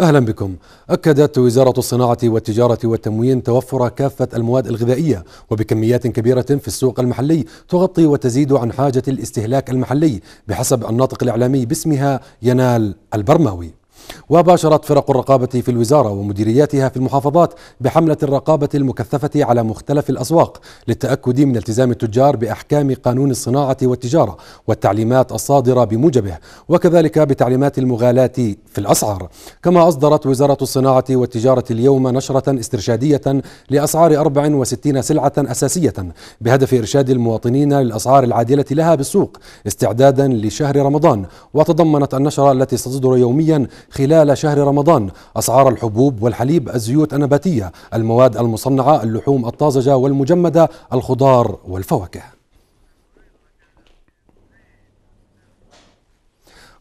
أهلا بكم أكدت وزارة الصناعة والتجارة والتموين توفر كافة المواد الغذائية وبكميات كبيرة في السوق المحلي تغطي وتزيد عن حاجة الاستهلاك المحلي بحسب الناطق الإعلامي باسمها ينال البرماوي وباشرت فرق الرقابة في الوزارة ومديرياتها في المحافظات بحملة الرقابة المكثفة على مختلف الأسواق للتأكد من التزام التجار بأحكام قانون الصناعة والتجارة والتعليمات الصادرة بموجبه وكذلك بتعليمات المغالاة في الأسعار كما أصدرت وزارة الصناعة والتجارة اليوم نشرة استرشادية لأسعار 64 سلعة أساسية بهدف إرشاد المواطنين للأسعار العادلة لها بالسوق استعدادا لشهر رمضان وتضمنت النشرة التي ستصدر يوميا خلال شهر رمضان أسعار الحبوب والحليب الزيوت النباتية المواد المصنعة اللحوم الطازجة والمجمدة الخضار والفواكه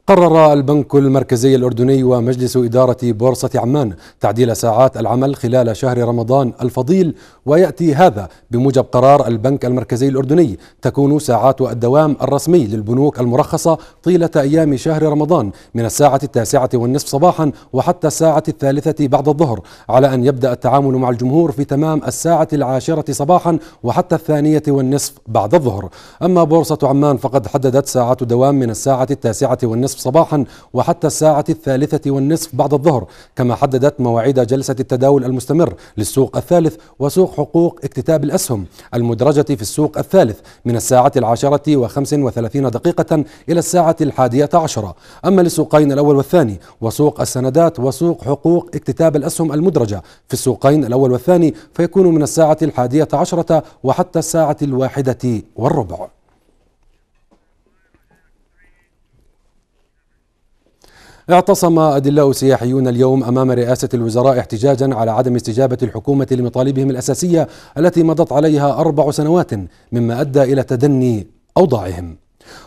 قرر البنك المركزي الأردني ومجلس إدارة بورصة عمان تعديل ساعات العمل خلال شهر رمضان الفضيل ويأتي هذا بموجب قرار البنك المركزي الأردني تكون ساعات الدوام الرسمي للبنوك المرخصة طيلة أيام شهر رمضان من الساعة التاسعة والنصف صباحا وحتى الساعة الثالثة بعد الظهر على أن يبدأ التعامل مع الجمهور في تمام الساعة العاشرة صباحا وحتى الثانية والنصف بعد الظهر أما بورصة عمان فقد حددت ساعات دوام من الساعة التاسعة والنصف والنصف صباحا وحتى الساعة الثالثة والنصف بعد الظهر كما حددت مواعيد جلسة التداول المستمر للسوق الثالث وسوق حقوق اكتتاب الأسهم المدرجة في السوق الثالث من الساعة العاشرة وخمس وثلاثين دقيقة إلى الساعة الحادية عشرة أما للسوقين الأول والثاني وسوق السندات وسوق حقوق اكتتاب الأسهم المدرجة في السوقين الأول والثاني فيكون من الساعة الحادية عشرة وحتى الساعة الواحدة والربع اعتصم أدلاء سياحيون اليوم أمام رئاسة الوزراء احتجاجا على عدم استجابة الحكومة لمطالبهم الأساسية التي مضت عليها أربع سنوات مما أدى إلى تدني أوضاعهم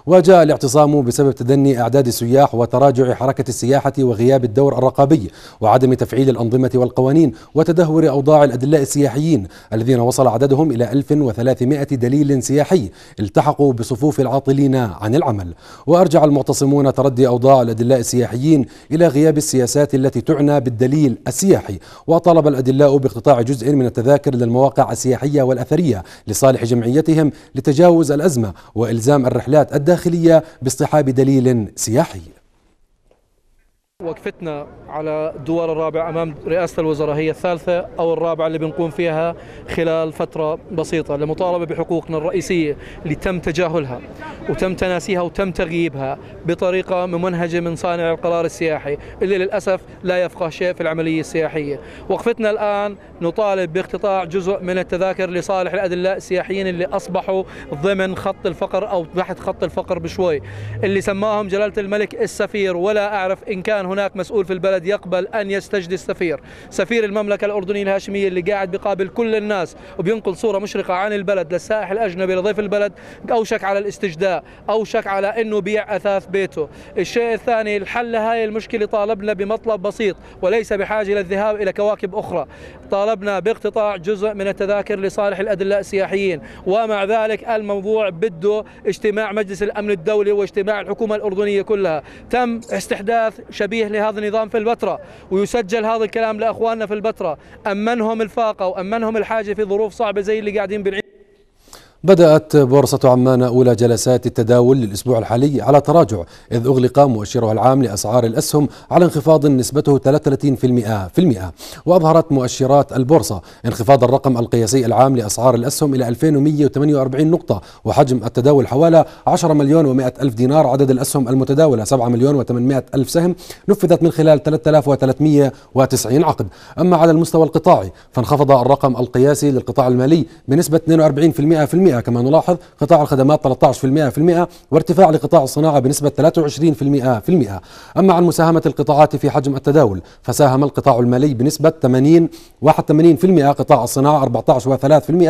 وجاء الاعتصام بسبب تدني أعداد السياح وتراجع حركة السياحة وغياب الدور الرقابي وعدم تفعيل الأنظمة والقوانين وتدهور أوضاع الأدلاء السياحيين الذين وصل عددهم إلى 1300 دليل سياحي التحقوا بصفوف العاطلين عن العمل وأرجع المعتصمون تردي أوضاع الأدلاء السياحيين إلى غياب السياسات التي تعنى بالدليل السياحي وطلب الأدلاء باقتطاع جزء من التذاكر للمواقع السياحية والأثرية لصالح جمعيتهم لتجاوز الأزمة وإلزام الرحلات الداخلية باصطحاب دليل سياحي وقفتنا على الدوار الرابع امام رئاسه الوزراء هي الثالثه او الرابعه اللي بنقوم فيها خلال فتره بسيطه لمطالبه بحقوقنا الرئيسيه اللي تم تجاهلها وتم تناسيها وتم تغييبها بطريقه ممنهجه من صانع القرار السياحي اللي للاسف لا يفقه شيء في العمليه السياحيه. وقفتنا الان نطالب باقتطاع جزء من التذاكر لصالح الادلاء السياحيين اللي اصبحوا ضمن خط الفقر او تحت خط الفقر بشوي اللي سماهم جلاله الملك السفير ولا اعرف ان كان كان هناك مسؤول في البلد يقبل أن يستجدي السفير سفير المملكة الأردنية الهاشمية اللي قاعد بقابل كل الناس وبينقل صورة مشرقة عن البلد للسائح الأجنبي لضيف البلد أوشك على الاستجداء أوشك على أنه بيع أثاث بيته الشيء الثاني الحل لهذه المشكلة طالبنا بمطلب بسيط وليس بحاجة للذهاب إلى كواكب أخرى طالبنا باقتطاع جزء من التذاكر لصالح الأدلاء السياحيين ومع ذلك الموضوع بده اجتماع مجلس الأمن الدولي واجتماع الحكومة الأردنية كلها تم استحداث شبيه تنبيه لهذا النظام في البتراء ويسجل هذا الكلام لأخواننا في البتراء أمنهم الفاقة وأمنهم الحاجة في ظروف صعبة زي اللي قاعدين بنعيش بدأت بورصة عمان أولى جلسات التداول للأسبوع الحالي على تراجع إذ أغلق مؤشرها العام لأسعار الأسهم على انخفاض نسبته 33% في المئة وأظهرت مؤشرات البورصة انخفاض الرقم القياسي العام لأسعار الأسهم إلى 2148 نقطة وحجم التداول حوالي 10 مليون و100 ألف دينار عدد الأسهم المتداولة 7 مليون و800 ألف سهم نفذت من خلال 3390 عقد أما على المستوى القطاعي فانخفض الرقم القياسي للقطاع المالي بنسبة 42% في المئة كما نلاحظ قطاع الخدمات 13% وارتفاع لقطاع الصناعة بنسبة 23% أما عن مساهمة القطاعات في حجم التداول فساهم القطاع المالي بنسبة 80 81% قطاع الصناعة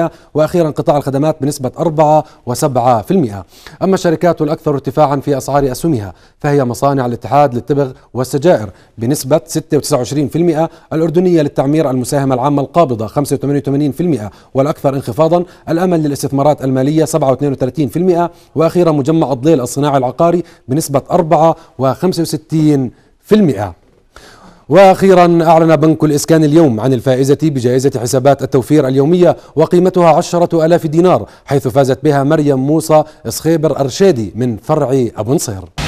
14.3% وأخيرا قطاع الخدمات بنسبة 4.7% أما الشركات الأكثر ارتفاعا في أسعار أسهمها فهي مصانع الاتحاد للتبغ والسجائر بنسبة 26% الأردنية للتعمير المساهمة العامة القابضة 85% والأكثر انخفاضا الأمل للاستثمارات القطاعات المالية 7.32% وأخيرا مجمع الضليل الصناعي العقاري بنسبة 4.65% واخيرا اعلن بنك الاسكان اليوم عن الفائزه بجائزه حسابات التوفير اليوميه وقيمتها عشرة ألاف دينار حيث فازت بها مريم موسى صخيبر ارشادي من فرع ابو نصير